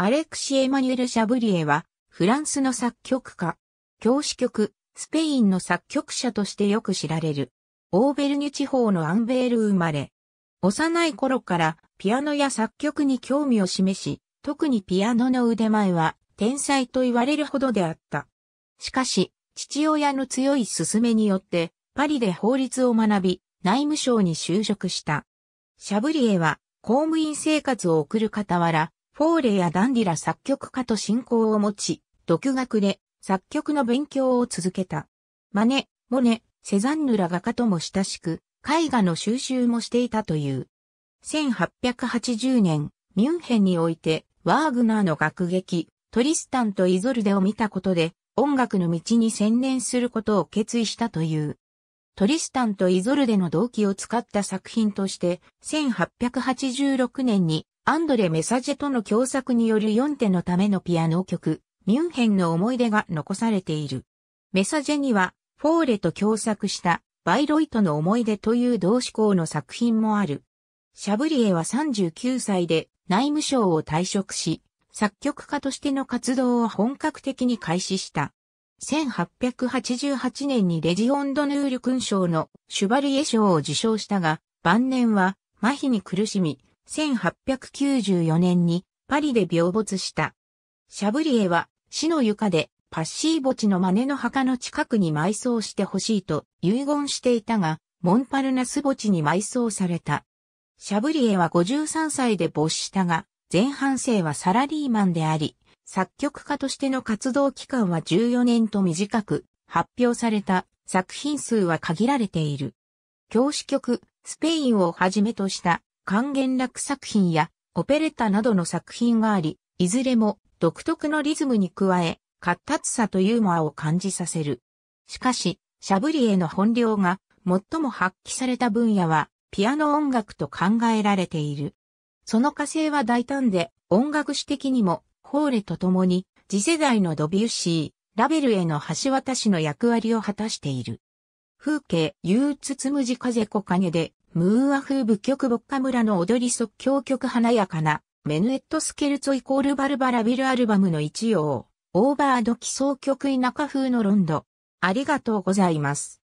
アレクシエマニュエル・シャブリエは、フランスの作曲家、教師曲、スペインの作曲者としてよく知られる。オーベルニュ地方のアンベール生まれ。幼い頃からピアノや作曲に興味を示し、特にピアノの腕前は天才と言われるほどであった。しかし、父親の強い勧めによって、パリで法律を学び、内務省に就職した。シャブリエは公務員生活を送る傍ら、フォーレやダンディラ作曲家と信仰を持ち、独学で作曲の勉強を続けた。マネ、モネ、セザンヌら画家とも親しく、絵画の収集もしていたという。1880年、ミュンヘンにおいて、ワーグナーの楽劇、トリスタンとイゾルデを見たことで、音楽の道に専念することを決意したという。トリスタンとイゾルデの動機を使った作品として、1886年にアンドレ・メサジェとの共作による4手のためのピアノ曲、ミュンヘンの思い出が残されている。メサジェには、フォーレと共作したバイロイトの思い出という同志向の作品もある。シャブリエは39歳で内務省を退職し、作曲家としての活動を本格的に開始した。1888年にレジオンドヌール勲章のシュバリエ賞を受賞したが、晩年は麻痺に苦しみ、1894年にパリで病没した。シャブリエは死の床でパッシー墓地の真似の墓の近くに埋葬してほしいと遺言していたが、モンパルナス墓地に埋葬された。シャブリエは53歳で没したが、前半生はサラリーマンであり、作曲家としての活動期間は14年と短く、発表された作品数は限られている。教師曲、スペインをはじめとした管弦楽作品やオペレッタなどの作品があり、いずれも独特のリズムに加え、活発さとユーモアを感じさせる。しかし、シャブリエの本領が最も発揮された分野は、ピアノ音楽と考えられている。その火星は大胆で、音楽史的にも、ホーレと共に、次世代のドビュッシー、ラベルへの橋渡しの役割を果たしている。風景、憂鬱つむじ風木陰で、ムーア風舞曲ボッカ村の踊り即興曲華やかな、メヌエットスケルツォイコールバルバラビルアルバムの一応、オーバードキ想曲田舎風のロンド。ありがとうございます。